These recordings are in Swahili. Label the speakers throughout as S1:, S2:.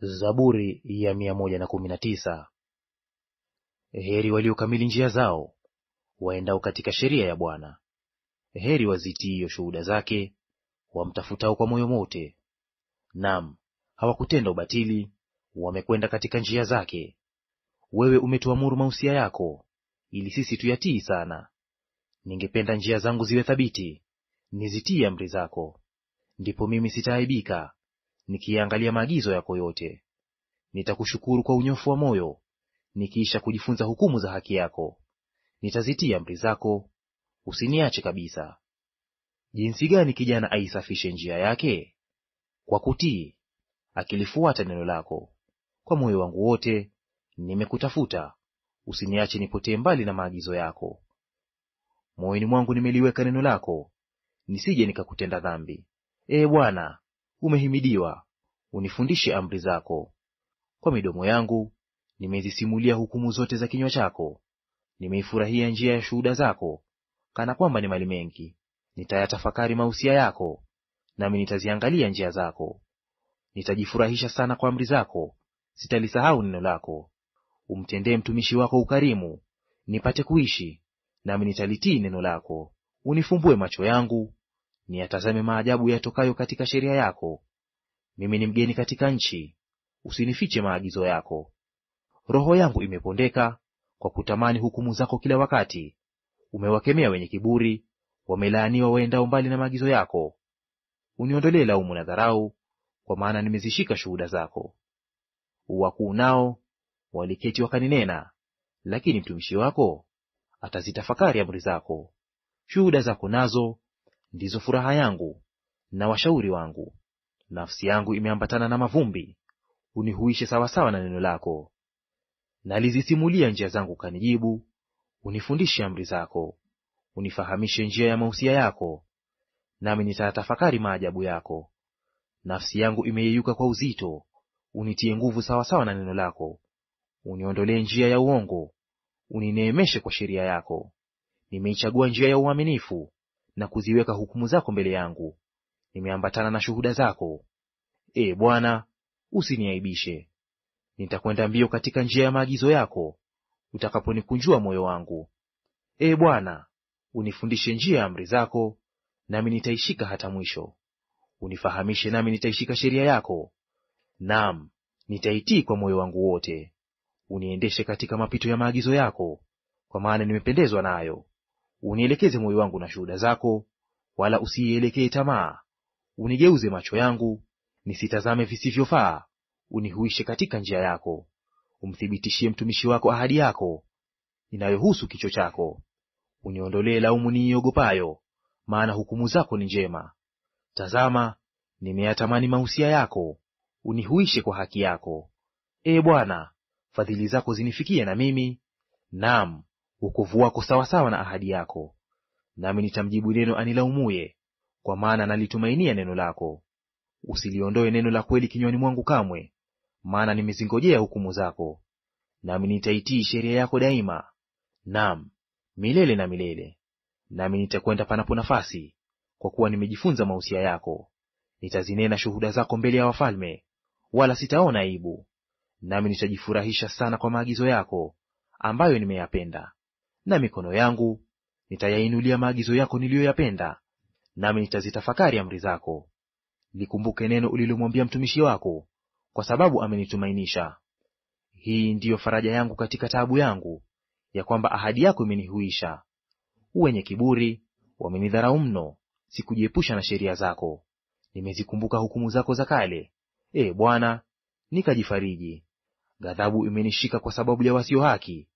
S1: Zaburi ya 119. Heri waliokamili njia zao, waendao katika sheria ya Bwana. Heri wazitiio shuhuda zake, wamtafutao kwa moyo wote. Naam, hawakutenda ubatili, wamekwenda katika njia zake. Wewe umetuamuru mausia yako, ili sisi tuyatii sana. Ningependa njia zangu ziwe thabiti, nizitii amri zako. Ndipo mimi sitaaibika, nikiangalia maagizo yako yote. Nitakushukuru kwa unyofu wa moyo, nikiisha kujifunza hukumu za haki yako. Nitazitia amri zako, usiniache kabisa. Jinsi gani kijana aisafishe njia yake? Kwa kutii, akilifuata neno lako. Kwa moyo wangu wote nimekutafuta, usiniache nipotee mbali na maagizo yako. Moyoni mwangu nimeliweka neno lako, nisije nikakutenda dhambi. Ee Bwana, umehimidiwa. Unifundishe amri zako. Kwa midomo yangu nimezisimulia hukumu zote za kinywa chako. Nimeifurahia njia ya shuhuda zako kana kwamba ni mali mengi. Nitayatafakari mausia yako, nami nitaziangalia njia zako. Nitajifurahisha sana kwa amri zako, sitalisahau neno lako. Umtendee mtumishi wako ukarimu, nipate kuishi, nami nitalitii neno lako. Unifumbue macho yangu niyatazame maajabu yatokayo katika sheria yako. Mimi ni mgeni katika nchi, usinifiche maagizo yako. Roho yangu imepondeka kwa kutamani hukumu zako kila wakati. Umewakemea wenye kiburi, wamelaaniwa waendao mbali na maagizo yako. Uniondolee laumu na dharau, kwa maana nimezishika shuhuda zako. Wakuu nao waliketi wakaninena, lakini mtumishi wako atazitafakari amri zako. Shuhuda zako nazo ndizo furaha yangu na washauri wangu. Nafsi yangu imeambatana na mavumbi, unihuishe sawasawa na neno lako. Nalizisimulia njia zangu, kanijibu, unifundishe amri zako. Unifahamishe njia ya mausia yako, nami nitayatafakari maajabu yako. Nafsi yangu imeyeyuka kwa uzito, unitie nguvu sawasawa na neno lako. Uniondolee njia ya uongo, unineemeshe kwa sheria yako. Nimeichagua njia ya uaminifu, na kuziweka hukumu zako mbele yangu. Nimeambatana na shuhuda zako. E Bwana, usiniaibishe. Nitakwenda mbio katika njia ya maagizo yako utakaponikunjua moyo wangu. e Bwana, unifundishe njia ya amri zako, nami nitaishika hata mwisho. Unifahamishe, nami nitaishika sheria yako. Naam, nitaitii kwa moyo wangu wote. Uniendeshe katika mapito ya maagizo yako, kwa maana nimependezwa nayo. Unielekeze moyo wangu na shuhuda zako, wala usiielekee tamaa. Unigeuze macho yangu nisitazame visivyofaa, unihuishe katika njia yako. Umthibitishie mtumishi wako ahadi yako inayohusu kicho chako. Uniondolee laumu niiogopayo, maana hukumu zako ni njema. Tazama, nimeyatamani mausia yako, unihuishe kwa haki yako. Ee Bwana, fadhili zako zinifikie na mimi, naam wokovu wako sawasawa na ahadi yako. Nami nitamjibu neno anilaumuye, kwa maana nalitumainia neno lako. Usiliondoe neno la kweli kinywani mwangu kamwe, maana nimezingojea hukumu zako. Nami nitaitii sheria yako daima, nam milele na milele. Nami nitakwenda panapo nafasi, kwa kuwa nimejifunza mausia yako. Nitazinena shuhuda zako mbele ya wafalme, wala sitaona aibu. Nami nitajifurahisha sana kwa maagizo yako ambayo nimeyapenda na mikono yangu nitayainulia maagizo yako niliyoyapenda, nami nitazitafakari amri zako. Likumbuke neno ulilomwambia mtumishi wako, kwa sababu amenitumainisha. Hii ndiyo faraja yangu katika taabu yangu, ya kwamba ahadi yako imenihuisha. Wenye kiburi wamenidharau mno, sikujiepusha na sheria zako. Nimezikumbuka hukumu zako za kale, e Bwana, nikajifariji. Ghadhabu imenishika kwa sababu ya wasio haki,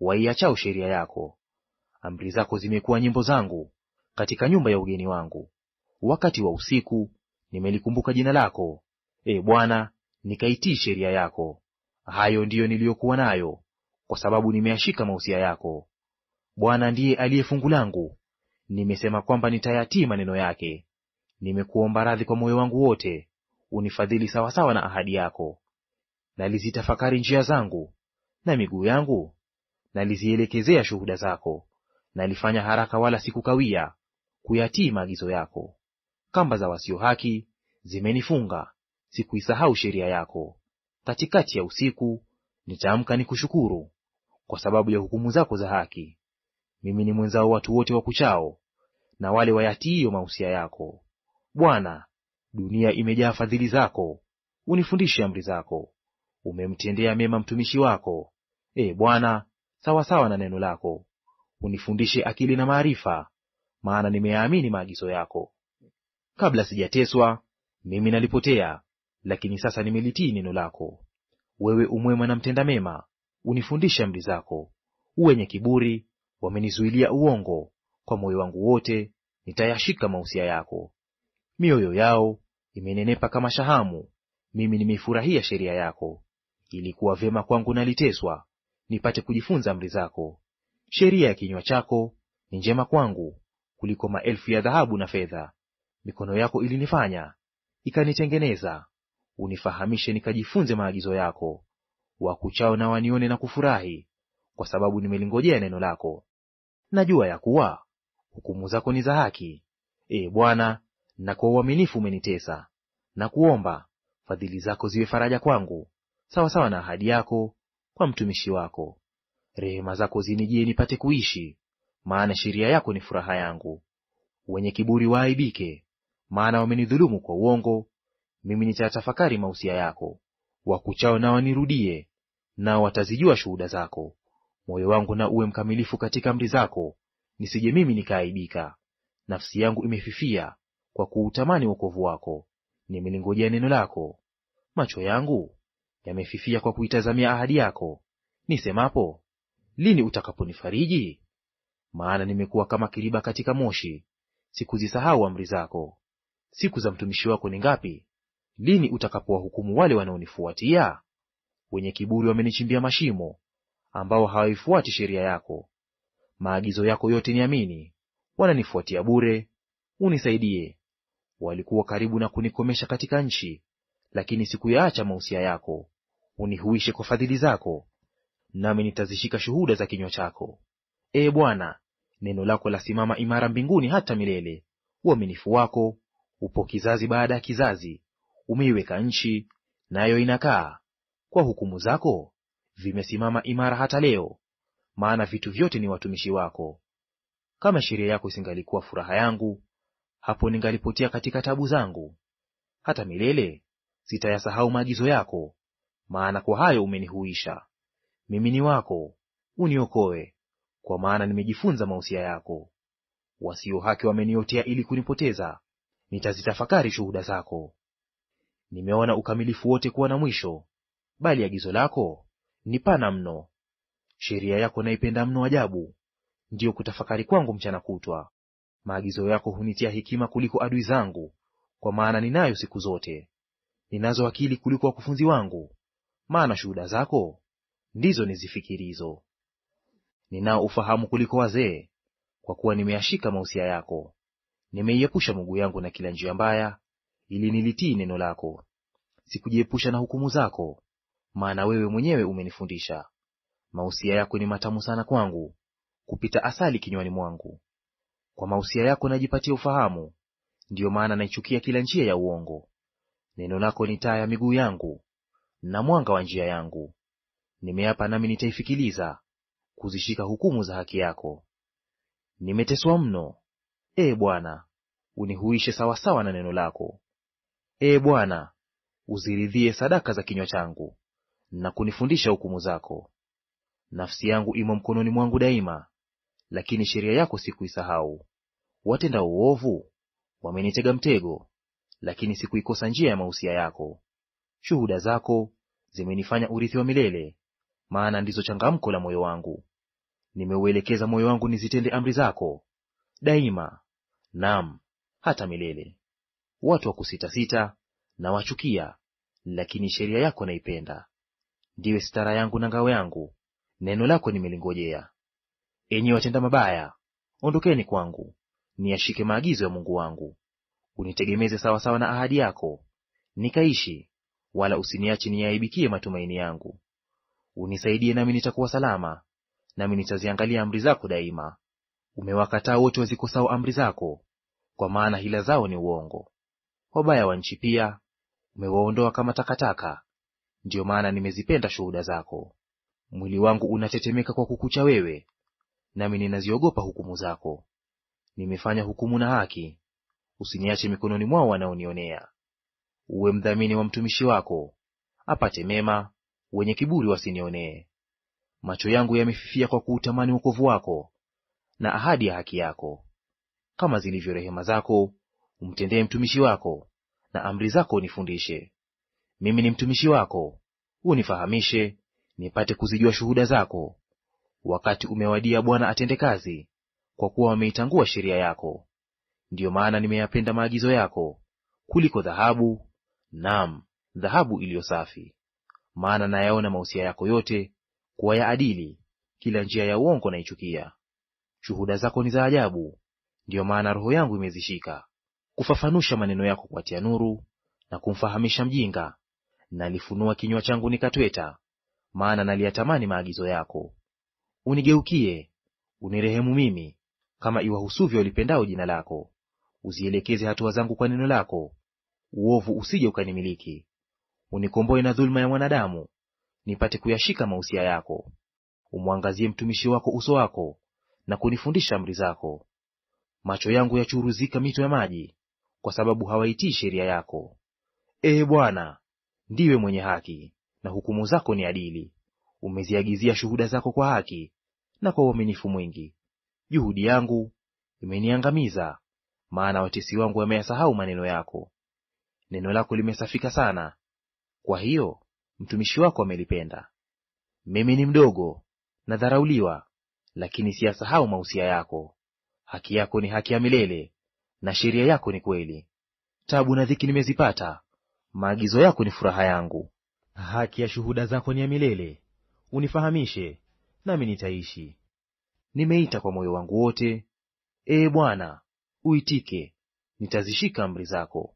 S1: waiachao sheria yako. Amri zako zimekuwa nyimbo zangu katika nyumba ya ugeni wangu. Wakati wa usiku nimelikumbuka jina lako, e Bwana, nikaitii sheria yako. Hayo ndiyo niliyokuwa nayo, kwa sababu nimeyashika mausia yako. Bwana ndiye aliye fungu langu, nimesema kwamba nitayatii maneno yake. Nimekuomba radhi kwa moyo wangu wote, unifadhili sawasawa na ahadi yako. Nalizitafakari njia zangu, na miguu yangu nalizielekezea shuhuda zako, nalifanya haraka wala sikukawia kuyatii maagizo yako. Kamba za wasio haki zimenifunga, sikuisahau sheria yako. Katikati ya usiku nitaamka nikushukuru kwa sababu ya hukumu zako za haki. Mimi ni mwenzao watu wote wa kuchao na wale wayatiiyo mausia yako. Bwana, dunia imejaa fadhili zako, unifundishe amri zako. Umemtendea mema mtumishi wako, e Bwana, sawasawa na neno lako. Unifundishe akili na maarifa, maana nimeyaamini maagizo yako. Kabla sijateswa mimi nalipotea, lakini sasa nimelitii neno lako. Wewe umwema na mtenda mema, unifundishe amri zako. Wenye kiburi wamenizuilia uongo, kwa moyo wangu wote nitayashika mausia yako. Mioyo yao imenenepa kama shahamu, mimi nimeifurahia sheria yako. Ilikuwa vyema kwangu naliteswa, nipate kujifunza amri zako. Sheria ya kinywa chako ni njema kwangu kuliko maelfu ya dhahabu na fedha. Mikono yako ilinifanya ikanitengeneza, unifahamishe nikajifunze maagizo yako. Wakuchao na wanione na kufurahi, kwa sababu nimelingojea neno lako. Najua ya kuwa hukumu zako ni za haki, e Bwana, na kwa uaminifu umenitesa. Na kuomba fadhili zako ziwe faraja kwangu, sawasawa na ahadi yako kwa mtumishi wako. Rehema zako zinijie nipate kuishi, maana sheria yako ni furaha yangu. Wenye kiburi waaibike, maana wamenidhulumu kwa uongo. Mimi nitatafakari mausia yako. Wakuchao na wanirudie, nao watazijua shuhuda zako. Moyo wangu na uwe mkamilifu katika amri zako, nisije mimi nikaaibika. Nafsi yangu imefifia kwa kuutamani wokovu wako, nimelingojea neno lako. Macho yangu yamefifia kwa kuitazamia ahadi yako, nisemapo, lini utakaponifariji? Maana nimekuwa kama kiriba katika moshi, sikuzisahau amri zako. Siku za mtumishi wako ni ngapi? Lini utakapowahukumu wale wanaonifuatia? Wenye kiburi wamenichimbia mashimo, ambao hawaifuati sheria yako. Maagizo yako yote niamini, wananifuatia bure. Unisaidie. Walikuwa karibu na kunikomesha katika nchi, lakini sikuyaacha mausia yako unihuishe kwa fadhili zako, nami nitazishika shuhuda za kinywa chako. Ee Bwana, neno lako lasimama imara mbinguni hata milele. Uaminifu wako upo kizazi baada ya kizazi. Umeiweka nchi, nayo inakaa; kwa hukumu zako vimesimama imara hata leo, maana vitu vyote ni watumishi wako. Kama sheria yako isingalikuwa furaha yangu, hapo ningalipotea katika tabu zangu. Hata milele sitayasahau maagizo yako, maana kwa hayo umenihuisha. Mimi ni wako, uniokoe, kwa maana nimejifunza mausia yako. Wasio haki wameniotea ili kunipoteza, nitazitafakari shuhuda zako. Nimeona ukamilifu wote kuwa na mwisho, bali agizo lako ni pana mno. Sheria yako naipenda mno ajabu, ndiyo kutafakari kwangu mchana kutwa. Maagizo yako hunitia hekima kuliko adui zangu, kwa maana ninayo siku zote. Ninazo akili kuliko wakufunzi wangu, maana shuhuda zako ndizo nizifikirizo. Ninao ufahamu kuliko wazee, kwa kuwa nimeyashika mausia yako. Nimeiepusha miguu yangu na kila njia mbaya, ili nilitii neno lako. Sikujiepusha na hukumu zako, maana wewe mwenyewe umenifundisha. Mausia yako ni matamu sana kwangu, kupita asali kinywani mwangu. Kwa mausia yako najipatia ufahamu, ndiyo maana naichukia kila njia ya uongo. Neno lako ni taa ya miguu yangu na mwanga wa njia yangu. Nimeapa nami nitaifikiliza, kuzishika hukumu za haki yako. Nimeteswa mno, e Bwana, unihuishe sawasawa na neno lako. e Bwana, uziridhie sadaka za kinywa changu na kunifundisha hukumu zako. Nafsi yangu imo mkononi mwangu daima, lakini sheria yako sikuisahau. Watenda uovu wamenitega mtego, lakini sikuikosa njia ya mausia yako. Shuhuda zako zimenifanya urithi wa milele, maana ndizo changamko la moyo wangu. Nimeuelekeza moyo wangu nizitende amri zako daima, nam hata milele. Watu wa kusitasita na wachukia, lakini sheria yako naipenda. Ndiwe sitara yangu na ngao yangu, neno lako nimelingojea. Enyi watenda mabaya, ondokeni kwangu, niyashike maagizo ya Mungu wangu. Unitegemeze sawasawa na ahadi yako, nikaishi wala usiniache niyaibikie matumaini yangu. Unisaidie nami nitakuwa salama, nami nitaziangalia amri zako daima. Umewakataa wote wazikosao amri zako, kwa maana hila zao ni uongo. Wabaya wa nchi pia umewaondoa kama takataka, ndiyo maana nimezipenda shuhuda zako. Mwili wangu unatetemeka kwa kukucha wewe, nami ninaziogopa hukumu zako. Nimefanya hukumu na haki, usiniache mikononi mwao wanaonionea uwe mdhamini wa mtumishi wako, apate mema, wenye kiburi wasinionee. Macho yangu yamefifia kwa kuutamani wokovu wako na ahadi ya haki yako. Kama zilivyo rehema zako, umtendee mtumishi wako, na amri zako unifundishe. Mimi ni mtumishi wako, unifahamishe, nipate kuzijua shuhuda zako. Wakati umewadia, Bwana atende kazi, kwa kuwa wameitangua sheria yako. Ndiyo maana nimeyapenda maagizo yako kuliko dhahabu naam, dhahabu iliyo safi. Maana nayaona mausia yako yote kuwa ya adili, kila njia ya uongo naichukia. Shuhuda zako ni za ajabu, ndiyo maana roho yangu imezishika. Kufafanusha maneno yako kuatia nuru na kumfahamisha mjinga, nalifunua kinywa changu nikatweta, maana naliyatamani maagizo yako. Unigeukie unirehemu mimi, kama iwahusuvyo walipendao jina lako. Uzielekeze hatua zangu kwa neno lako, uovu usije ukanimiliki. Unikomboe na dhuluma ya mwanadamu, nipate kuyashika mausia yako. Umwangazie mtumishi wako uso wako, na kunifundisha amri zako. Macho yangu yachuruzika mito ya maji, kwa sababu hawaitii sheria yako. Ee Bwana, ndiwe mwenye haki, na hukumu zako ni adili. Umeziagizia shuhuda zako kwa haki na kwa uaminifu mwingi. Juhudi yangu imeniangamiza, maana watesi wangu wameyasahau maneno yako neno lako limesafika sana, kwa hiyo mtumishi wako amelipenda. Mimi ni mdogo, nadharauliwa, lakini siyasahau mausia yako. Haki yako ni haki ya milele, na sheria yako ni kweli. Tabu na dhiki nimezipata, maagizo yako ni furaha yangu. Haki ya shuhuda zako ni ya milele, unifahamishe nami nitaishi. Nimeita kwa moyo wangu wote, Ee Bwana, uitike, nitazishika amri zako.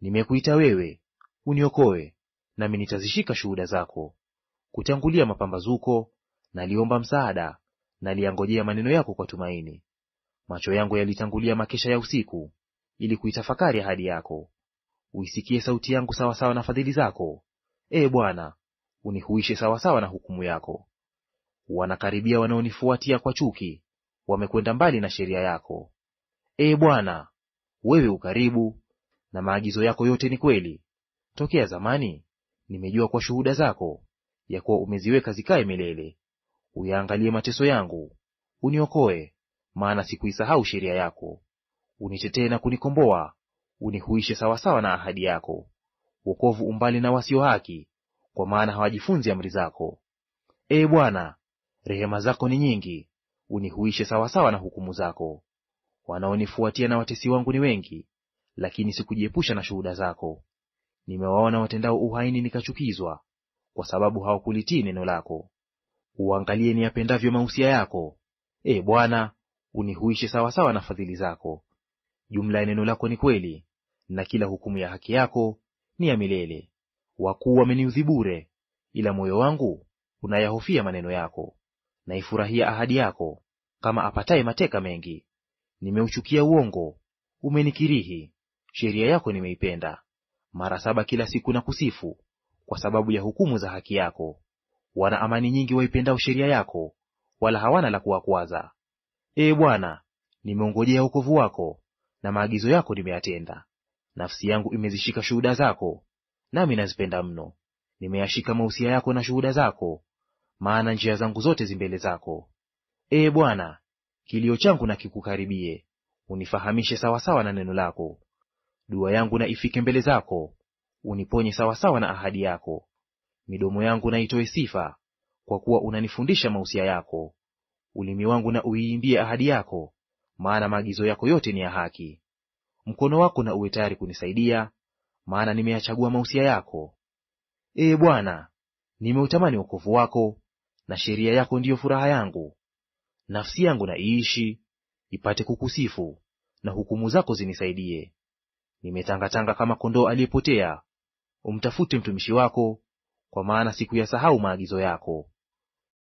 S1: Nimekuita wewe, uniokoe, nami nitazishika shuhuda zako. Kutangulia mapambazuko naliomba msaada, naliyangojea maneno yako kwa tumaini. Macho yangu yalitangulia makesha ya usiku, ili kuitafakari ahadi yako. Uisikie sauti yangu sawasawa na fadhili zako, Ee Bwana, unihuishe sawasawa na hukumu yako. Wanakaribia wanaonifuatia kwa chuki, wamekwenda mbali na sheria yako. Ee Bwana, wewe ukaribu na maagizo yako yote ni kweli. Tokea zamani nimejua kwa shuhuda zako ya kuwa umeziweka zikae milele. Uyaangalie mateso yangu, uniokoe, maana sikuisahau sheria yako. Unitetee na kunikomboa, unihuishe sawasawa na ahadi yako. Wokovu umbali na wasio haki, kwa maana hawajifunzi amri zako. Ee Bwana, rehema zako ni nyingi, unihuishe sawasawa na hukumu zako. Wanaonifuatia na watesi wangu ni wengi, lakini sikujiepusha na shuhuda zako. Nimewaona watendao uhaini nikachukizwa, kwa sababu hawakulitii neno lako. Uangalie niyapendavyo mausia yako, e Bwana, unihuishe sawasawa na fadhili zako. Jumla ya neno lako ni kweli, na kila hukumu ya haki yako ni ya milele. Wakuu wameniudhi bure, ila moyo wangu unayahofia maneno yako. Naifurahia ahadi yako kama apataye mateka mengi. Nimeuchukia uongo, umenikirihi sheria yako nimeipenda. Mara saba kila siku na kusifu kwa sababu ya hukumu za haki yako. Wana amani nyingi waipendao sheria yako, wala hawana la kuwakwaza. Ee Bwana, nimeongojea wokovu wako, na maagizo yako nimeyatenda. Nafsi yangu imezishika shuhuda zako, nami nazipenda mno. Nimeyashika mausia yako na shuhuda zako, maana njia zangu zote zimbele zako. Ee Bwana, kilio changu na kikukaribie, unifahamishe sawasawa na neno lako. Dua yangu na ifike mbele zako, uniponye sawasawa na ahadi yako. Midomo yangu na itoe sifa, kwa kuwa unanifundisha mausia yako. Ulimi wangu na uiimbie ahadi yako, maana maagizo yako yote ni ya haki. Mkono wako na uwe tayari kunisaidia, maana nimeyachagua mausia yako. Ee Bwana, nimeutamani wokovu wako, na sheria yako ndiyo furaha yangu. Nafsi yangu na iishi, ipate kukusifu, na hukumu zako zinisaidie nimetangatanga kama kondoo aliyepotea. Umtafute mtumishi wako, kwa maana sikuyasahau maagizo yako.